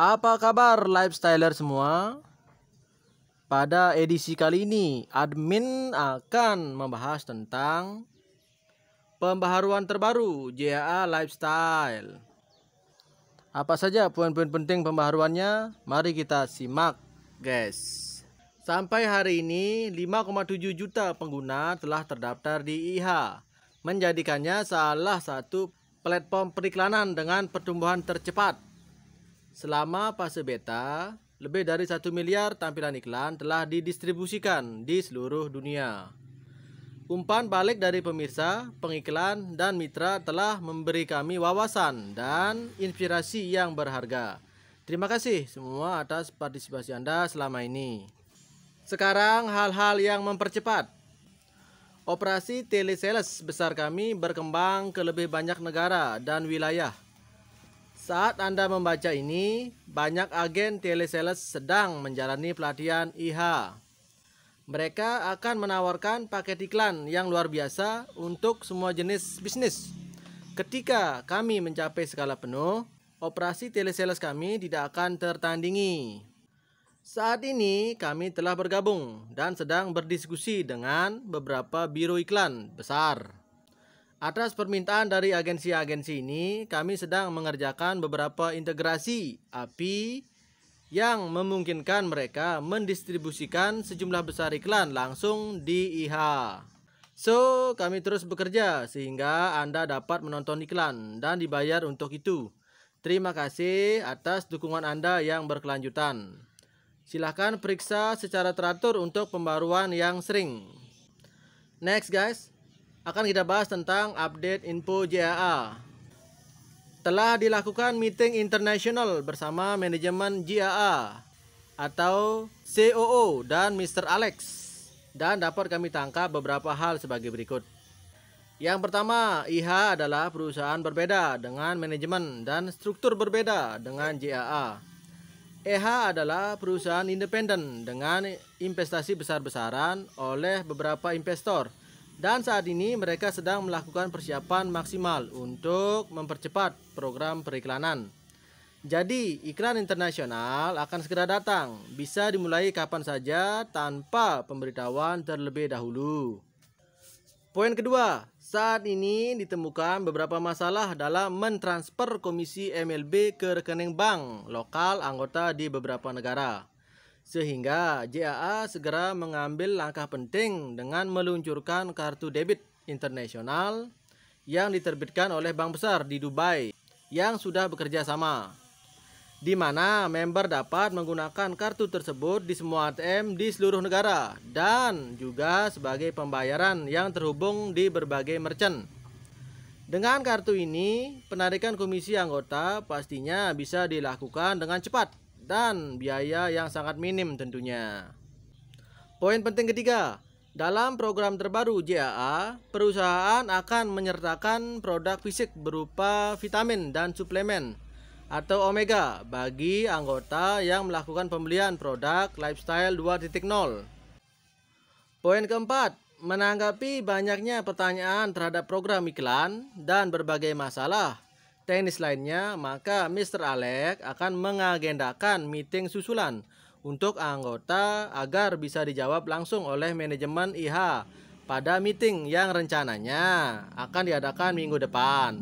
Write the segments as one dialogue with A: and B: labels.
A: Apa kabar lifestyler semua? Pada edisi kali ini, admin akan membahas tentang pembaharuan terbaru JAA Lifestyle. Apa saja poin-poin penting pembaharuannya? Mari kita simak, guys. Sampai hari ini, 5,7 juta pengguna telah terdaftar di IH, menjadikannya salah satu platform periklanan dengan pertumbuhan tercepat Selama fase beta, lebih dari 1 miliar tampilan iklan telah didistribusikan di seluruh dunia. Umpan balik dari pemirsa, pengiklan, dan mitra telah memberi kami wawasan dan inspirasi yang berharga. Terima kasih semua atas partisipasi Anda selama ini. Sekarang hal-hal yang mempercepat. Operasi telesales besar kami berkembang ke lebih banyak negara dan wilayah. Saat Anda membaca ini, banyak agen telesales sedang menjalani pelatihan IH. Mereka akan menawarkan paket iklan yang luar biasa untuk semua jenis bisnis. Ketika kami mencapai skala penuh, operasi telesales kami tidak akan tertandingi. Saat ini kami telah bergabung dan sedang berdiskusi dengan beberapa biro iklan besar. Atas permintaan dari agensi-agensi ini, kami sedang mengerjakan beberapa integrasi API yang memungkinkan mereka mendistribusikan sejumlah besar iklan langsung di IH. So, kami terus bekerja sehingga Anda dapat menonton iklan dan dibayar untuk itu. Terima kasih atas dukungan Anda yang berkelanjutan. Silahkan periksa secara teratur untuk pembaruan yang sering. Next guys, akan kita bahas tentang update info JAA. Telah dilakukan meeting internasional bersama manajemen JAA atau COO dan Mr. Alex dan dapat kami tangkap beberapa hal sebagai berikut. Yang pertama, IH adalah perusahaan berbeda dengan manajemen dan struktur berbeda dengan JAA. EH adalah perusahaan independen dengan investasi besar-besaran oleh beberapa investor dan saat ini mereka sedang melakukan persiapan maksimal untuk mempercepat program periklanan. Jadi, iklan internasional akan segera datang, bisa dimulai kapan saja tanpa pemberitahuan terlebih dahulu. Poin kedua, saat ini ditemukan beberapa masalah dalam mentransfer komisi MLB ke rekening bank lokal anggota di beberapa negara. Sehingga JAA segera mengambil langkah penting dengan meluncurkan kartu debit internasional yang diterbitkan oleh bank besar di Dubai yang sudah bekerja sama. Di mana member dapat menggunakan kartu tersebut di semua ATM di seluruh negara dan juga sebagai pembayaran yang terhubung di berbagai merchant. Dengan kartu ini, penarikan komisi anggota pastinya bisa dilakukan dengan cepat dan biaya yang sangat minim tentunya. Poin penting ketiga, dalam program terbaru JAA, perusahaan akan menyertakan produk fisik berupa vitamin dan suplemen atau omega bagi anggota yang melakukan pembelian produk lifestyle 2.0. Poin keempat, menanggapi banyaknya pertanyaan terhadap program iklan dan berbagai masalah teknis lainnya, maka Mr. Alec akan mengagendakan meeting susulan untuk anggota agar bisa dijawab langsung oleh manajemen IH pada meeting yang rencananya akan diadakan minggu depan.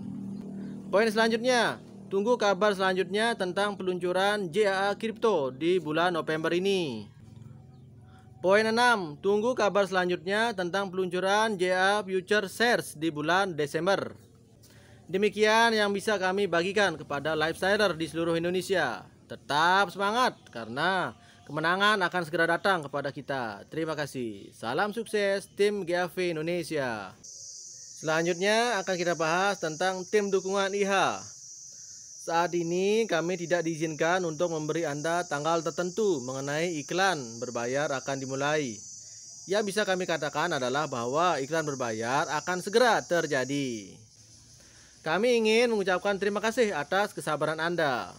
A: Poin selanjutnya, tunggu kabar selanjutnya tentang peluncuran JAA Crypto di bulan November ini. Poin 6, tunggu kabar selanjutnya tentang peluncuran JA Future Shares di bulan Desember. Demikian yang bisa kami bagikan kepada lifestyler di seluruh Indonesia. Tetap semangat karena kemenangan akan segera datang kepada kita. Terima kasih. Salam sukses tim GAV Indonesia. Selanjutnya akan kita bahas tentang tim dukungan IH. Saat ini kami tidak diizinkan untuk memberi Anda tanggal tertentu mengenai iklan berbayar akan dimulai. Yang bisa kami katakan adalah bahwa iklan berbayar akan segera terjadi. Kami ingin mengucapkan terima kasih atas kesabaran Anda.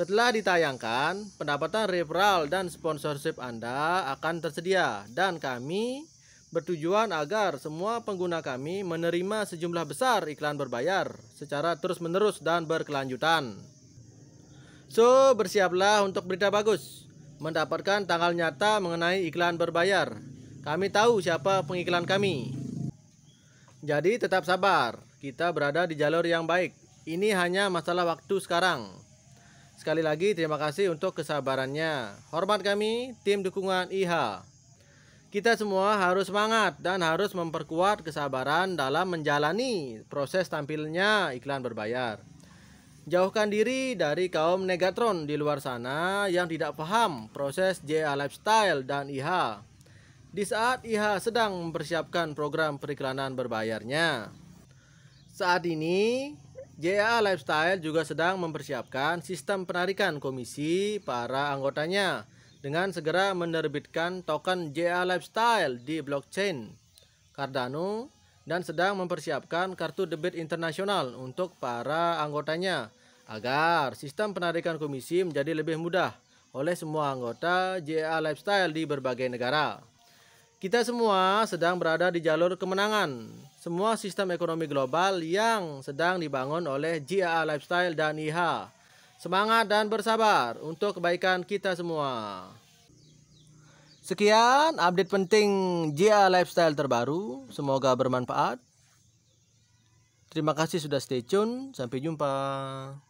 A: Setelah ditayangkan, pendapatan referral dan sponsorship Anda akan tersedia dan kami bertujuan agar semua pengguna kami menerima sejumlah besar iklan berbayar secara terus-menerus dan berkelanjutan. So, bersiaplah untuk berita bagus. Mendapatkan tanggal nyata mengenai iklan berbayar. Kami tahu siapa pengiklan kami. Jadi tetap sabar. Kita berada di jalur yang baik. Ini hanya masalah waktu sekarang. Sekali lagi terima kasih untuk kesabarannya. Hormat kami tim dukungan IH. Kita semua harus semangat dan harus memperkuat kesabaran dalam menjalani proses tampilnya iklan berbayar. Jauhkan diri dari kaum negatron di luar sana yang tidak paham proses JA Lifestyle dan IH. Di saat IH sedang mempersiapkan program periklanan berbayarnya. Saat ini, JA Lifestyle juga sedang mempersiapkan sistem penarikan komisi para anggotanya dengan segera menerbitkan token JA Lifestyle di blockchain Cardano dan sedang mempersiapkan kartu debit internasional untuk para anggotanya agar sistem penarikan komisi menjadi lebih mudah oleh semua anggota JA Lifestyle di berbagai negara. Kita semua sedang berada di jalur kemenangan. Semua sistem ekonomi global yang sedang dibangun oleh GAA Lifestyle dan IH. Semangat dan bersabar untuk kebaikan kita semua. Sekian update penting GAA Lifestyle terbaru. Semoga bermanfaat. Terima kasih sudah stay tune. Sampai jumpa.